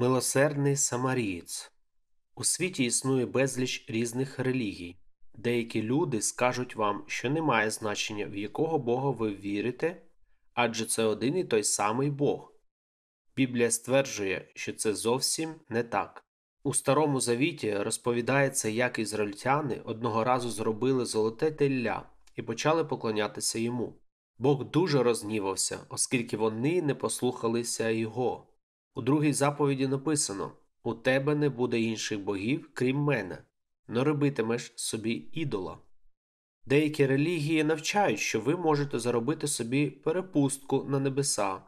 Милосердний Самарієць у світі існує безліч різних релігій. Деякі люди скажуть вам, що немає значення, в якого Бога ви вірите, адже це один і той самий Бог. Біблія стверджує, що це зовсім не так. У Старому Завіті розповідається, як ізраїльтяни одного разу зробили золоте телля і почали поклонятися йому. Бог дуже рознівався, оскільки вони не послухалися його. У другій заповіді написано У тебе не буде інших богів, крім мене, не робитимеш собі ідола. Деякі релігії навчають, що ви можете заробити собі перепустку на небеса,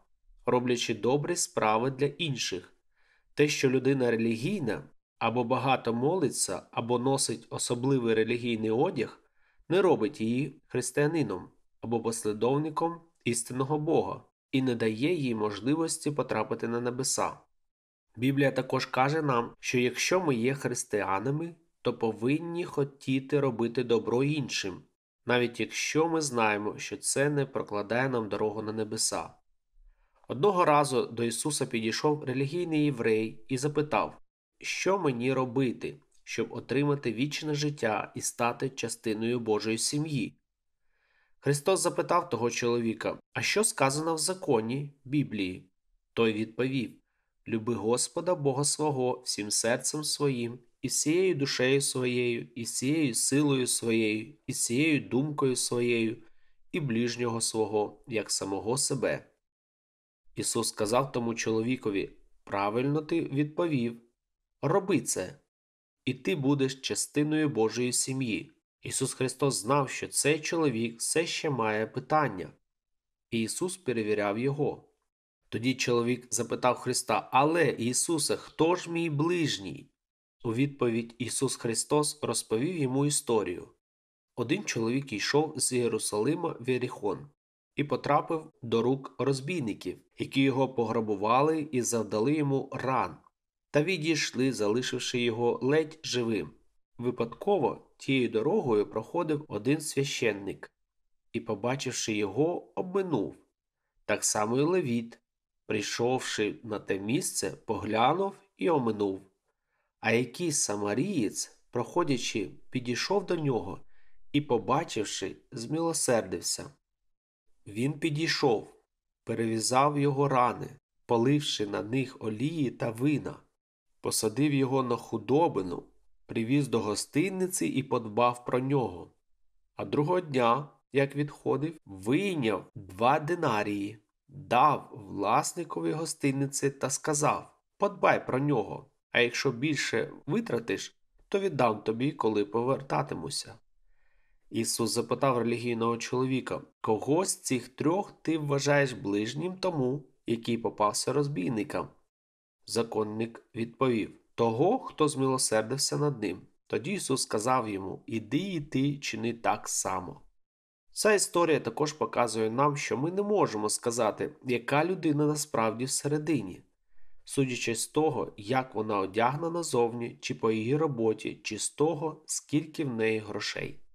роблячи добрі справи для інших. Те, що людина релігійна або багато молиться, або носить особливий релігійний одяг, не робить її християнином або послідовником істинного Бога і не дає їй можливості потрапити на небеса. Біблія також каже нам, що якщо ми є християнами, то повинні хотіти робити добро іншим, навіть якщо ми знаємо, що це не прокладає нам дорогу на небеса. Одного разу до Ісуса підійшов релігійний єврей і запитав, що мені робити, щоб отримати вічне життя і стати частиною Божої сім'ї. Христос запитав того чоловіка, а що сказано в законі Біблії? Той відповів Люби Господа Бога свого всім серцем своїм, і всією душею своєю, і всією силою своєю, і всією думкою своєю, і ближнього свого, як самого себе. Ісус сказав тому чоловікові Правильно ти відповів Роби це, і ти будеш частиною Божої сім'ї. Ісус Христос знав, що цей чоловік все ще має питання, і Ісус перевіряв його. Тоді чоловік запитав Христа Але Ісусе, хто ж мій ближній? У відповідь Ісус Христос розповів йому історію. Один чоловік йшов з Єрусалима в Єріхон і потрапив до рук розбійників, які його пограбували і завдали йому ран, та відійшли, залишивши його ледь живим. Випадково тією дорогою проходив один священник і, побачивши його, обминув. Так само і Левіт, прийшовши на те місце, поглянув і оминув. А якийсь самарієць, проходячи, підійшов до нього і, побачивши, змілосердився. Він підійшов, перев'язав його рани, поливши на них олії та вина, посадив його на худобину привіз до гостинниці і подбав про нього. А другого дня, як відходив, вийняв два динарії, дав власникові гостинниці та сказав Подбай про нього, а якщо більше витратиш, то віддам тобі, коли повертатимуся. Ісус запитав релігійного чоловіка, кого з цих трьох ти вважаєш ближнім тому, який попався розбійникам? Законник відповів того, хто змилосердився над ним. Тоді Ісус сказав йому Іди і ти чини так само. Ця історія також показує нам, що ми не можемо сказати, яка людина насправді всередині, судячи з того, як вона одягнена зовні, чи по її роботі, чи з того, скільки в неї грошей.